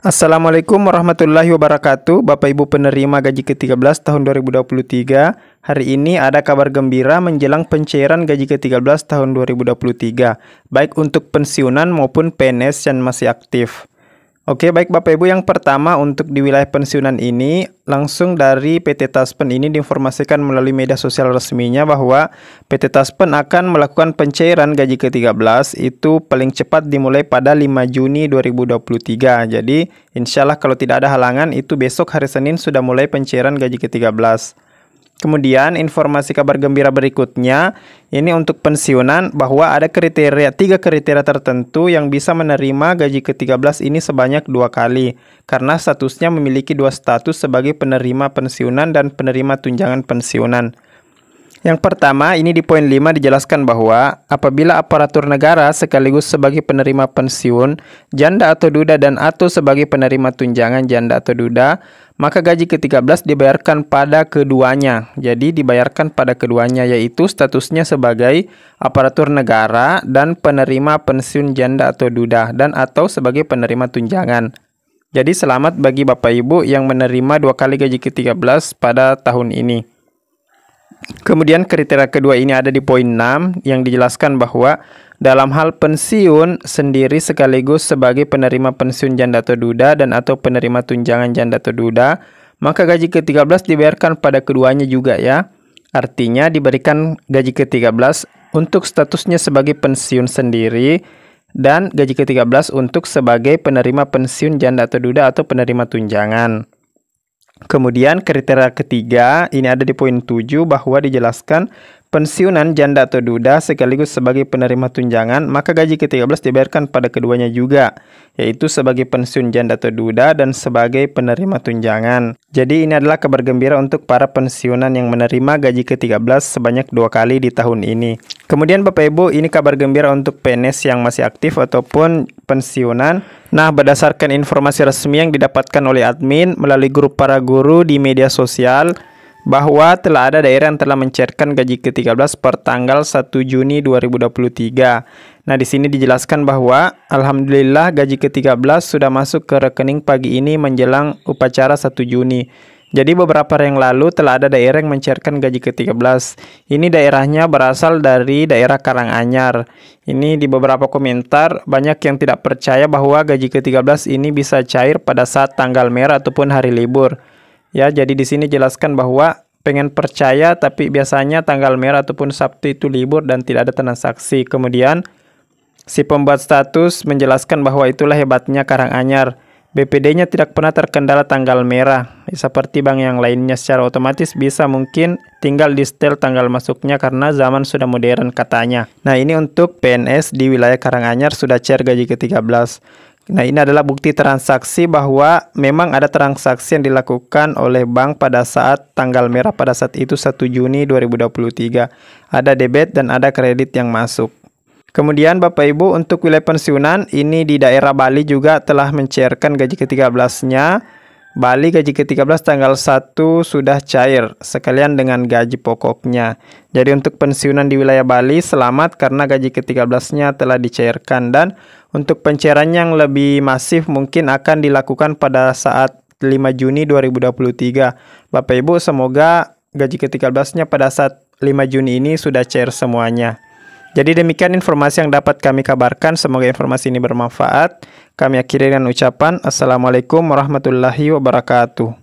Assalamualaikum warahmatullahi wabarakatuh Bapak Ibu penerima gaji ke-13 tahun 2023 Hari ini ada kabar gembira menjelang pencairan gaji ke-13 tahun 2023 Baik untuk pensiunan maupun PNS yang masih aktif Oke, baik Bapak Ibu, yang pertama untuk di wilayah pensiunan ini langsung dari PT Taspen ini diinformasikan melalui media sosial resminya bahwa PT Taspen akan melakukan pencairan gaji ke-13 itu paling cepat dimulai pada 5 Juni 2023. Jadi, insya Allah kalau tidak ada halangan itu besok hari Senin sudah mulai pencairan gaji ke-13. Kemudian informasi kabar gembira berikutnya ini untuk pensiunan bahwa ada kriteria tiga kriteria tertentu yang bisa menerima gaji ke-13 ini sebanyak dua kali karena statusnya memiliki dua status sebagai penerima pensiunan dan penerima tunjangan pensiunan. Yang pertama, ini di poin 5 dijelaskan bahwa apabila aparatur negara sekaligus sebagai penerima pensiun, janda atau duda dan atau sebagai penerima tunjangan janda atau duda, maka gaji ke-13 dibayarkan pada keduanya. Jadi dibayarkan pada keduanya yaitu statusnya sebagai aparatur negara dan penerima pensiun janda atau duda dan atau sebagai penerima tunjangan. Jadi selamat bagi Bapak Ibu yang menerima dua kali gaji ke-13 pada tahun ini. Kemudian kriteria kedua ini ada di poin 6 yang dijelaskan bahwa dalam hal pensiun sendiri sekaligus sebagai penerima pensiun janda atau duda dan atau penerima tunjangan janda atau duda, maka gaji ke-13 dibayarkan pada keduanya juga ya. Artinya diberikan gaji ke-13 untuk statusnya sebagai pensiun sendiri dan gaji ke-13 untuk sebagai penerima pensiun janda atau duda atau penerima tunjangan. Kemudian kriteria ketiga, ini ada di poin 7 bahwa dijelaskan pensiunan janda atau duda sekaligus sebagai penerima tunjangan, maka gaji ke-13 dibayarkan pada keduanya juga, yaitu sebagai pensiun janda atau duda dan sebagai penerima tunjangan. Jadi ini adalah kabar gembira untuk para pensiunan yang menerima gaji ke-13 sebanyak dua kali di tahun ini. Kemudian Bapak Ibu, ini kabar gembira untuk PNS yang masih aktif ataupun pensiunan. Nah, berdasarkan informasi resmi yang didapatkan oleh admin melalui grup para guru di media sosial, bahwa telah ada daerah yang telah mencairkan gaji ke-13 per tanggal 1 Juni 2023. Nah, di sini dijelaskan bahwa alhamdulillah gaji ke-13 sudah masuk ke rekening pagi ini menjelang upacara 1 Juni. Jadi beberapa hari yang lalu telah ada daerah yang mencairkan gaji ke-13. Ini daerahnya berasal dari daerah Karanganyar. Ini di beberapa komentar banyak yang tidak percaya bahwa gaji ke-13 ini bisa cair pada saat tanggal merah ataupun hari libur. Ya, jadi di sini jelaskan bahwa pengen percaya tapi biasanya tanggal merah ataupun Sabtu itu libur dan tidak ada transaksi. Kemudian si pembuat status menjelaskan bahwa itulah hebatnya Karanganyar. BPD-nya tidak pernah terkendala tanggal merah seperti bank yang lainnya secara otomatis bisa mungkin tinggal di setel tanggal masuknya karena zaman sudah modern katanya. Nah, ini untuk PNS di wilayah Karanganyar sudah cair gaji ke-13. Nah, ini adalah bukti transaksi bahwa memang ada transaksi yang dilakukan oleh bank pada saat tanggal merah pada saat itu 1 Juni 2023. Ada debit dan ada kredit yang masuk. Kemudian Bapak Ibu untuk wilayah pensiunan ini di daerah Bali juga telah mencairkan gaji ke-13-nya. Bali gaji ke-13 tanggal 1 sudah cair sekalian dengan gaji pokoknya. Jadi untuk pensiunan di wilayah Bali selamat karena gaji ke-13-nya telah dicairkan dan untuk pencairan yang lebih masif mungkin akan dilakukan pada saat 5 Juni 2023. Bapak Ibu, semoga gaji ke-13-nya pada saat 5 Juni ini sudah cair semuanya. Jadi demikian informasi yang dapat kami kabarkan. Semoga informasi ini bermanfaat. Kami akhiri dengan ucapan Assalamualaikum warahmatullahi wabarakatuh.